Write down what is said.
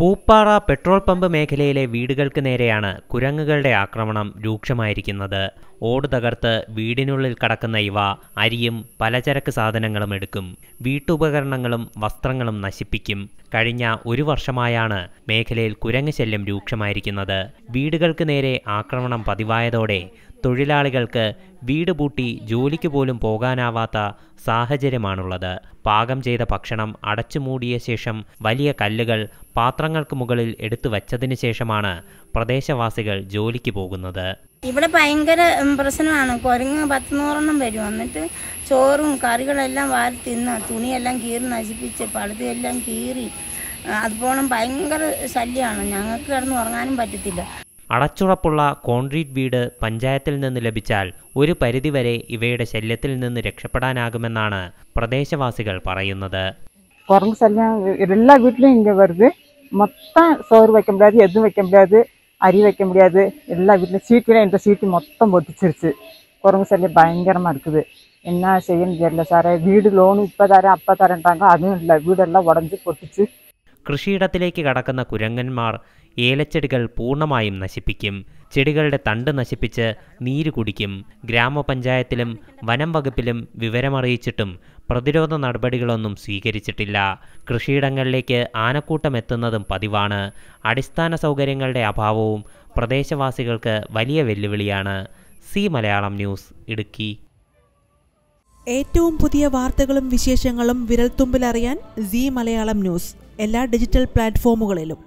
Pooppara petrol pump മേഖലയിലെ വീടുകൾക്ക് നേരെയാണ് കുരങ്ങുകളുടെ ആക്രമണം രൂക്ഷമായിരിക്കുന്നത് ഓട് തകർത്ത് വീടിനുള്ളിൽ കടക്കുന്ന ഇവ അരിയും പലചരക്ക് സാധനങ്ങളും എടുക്കും വീട്ടുപകരണങ്ങളും വസ്ത്രങ്ങളും നശിപ്പിക്കും കഴിഞ്ഞ ഒരു വർഷമായാണ് മേഖലയിൽ കുരങ്ങ് ശല്യം രൂക്ഷമായിരിക്കുന്നത് വീടുകൾക്ക് നേരെ ആക്രമണം പതിവായതോടെ തൊഴിലാളികൾക്ക് വീട് പൂട്ടി ജോലിക്ക് പോലും പോകാനാവാത്ത സാഹചര്യമാണുള്ളത് പാകം ചെയ്ത ഭക്ഷണം മൂടിയ ശേഷം വലിയ കല്ലുകൾ പാത്രങ്ങൾക്ക് മുകളിൽ എടുത്തു വച്ചതിന് ശേഷമാണ് പ്രദേശവാസികൾ ജോലിക്ക് പോകുന്നത് ഇവിടെ ഭയങ്കര പ്രശ്നമാണ് കുരങ്ങ് പത്ത് നൂറെണ്ണം വരും എന്നിട്ട് ചോറും കറികളെല്ലാം വാരി തിന്ന് തുണിയെല്ലാം കീറി നശിപ്പിച്ച് പഴുതിയെല്ലാം കീറി അതുപോലെ ഭയങ്കര ശല്യമാണ് ഞങ്ങൾക്ക് കിടന്ന് ഉറങ്ങാനും പറ്റത്തില്ല അടച്ചുറപ്പുള്ള കോൺക്രീറ്റ് വീട് പഞ്ചായത്തിൽ നിന്ന് ലഭിച്ചാൽ ഒരു പരിധിവരെ ഇവയുടെ ശല്യത്തിൽ നിന്ന് രക്ഷപ്പെടാനാകുമെന്നാണ് പ്രദേശവാസികൾ പറയുന്നത് എല്ലാ വീട്ടിലും ഇങ്ങനെ വെറുതെ മൊത്തം സോറ് വയ്ക്കാൻ മുടിയാതെ എന്ത് വയ്ക്കാൻ അരി വയ്ക്കാൻ മുടിയാതെ എല്ലാ വീട്ടിലും സീറ്റിനെ എൻ്റെ സീറ്റ് മൊത്തം പൊട്ടിച്ചിരിച്ച് കുറവ് ശല്യം ഭയങ്കര മടുക്കുത് എന്നാ ചെയ്യുന്നില്ല സാറേ വീട് ലോൺ ഇപ്പം തരാം അപ്പം തരണ്ടാകും അതും ഇല്ല വീടെല്ലാം ഉടഞ്ച് പൊട്ടിച്ച് കൃഷിയിടത്തിലേക്ക് കടക്കുന്ന കുരങ്ങന്മാർ ഏലച്ചെടികൾ പൂർണ്ണമായും നശിപ്പിക്കും ചെടികളുടെ തണ്ട് നശിപ്പിച്ച് നീര് കുടിക്കും ഗ്രാമപഞ്ചായത്തിലും വനം വകുപ്പിലും വിവരമറിയിച്ചിട്ടും പ്രതിരോധ നടപടികളൊന്നും സ്വീകരിച്ചിട്ടില്ല കൃഷിയിടങ്ങളിലേക്ക് ആനക്കൂട്ടം എത്തുന്നതും പതിവാണ് അടിസ്ഥാന സൗകര്യങ്ങളുടെ അഭാവവും പ്രദേശവാസികൾക്ക് വലിയ വെല്ലുവിളിയാണ് സി മലയാളം ന്യൂസ് ഇടുക്കി ഏറ്റവും പുതിയ വാർത്തകളും വിശേഷങ്ങളും വിരൽത്തുമ്പിലറിയാൻ സി മലയാളം ന്യൂസ് എല്ലാ ഡിജിറ്റൽ പ്ലാറ്റ്ഫോമുകളിലും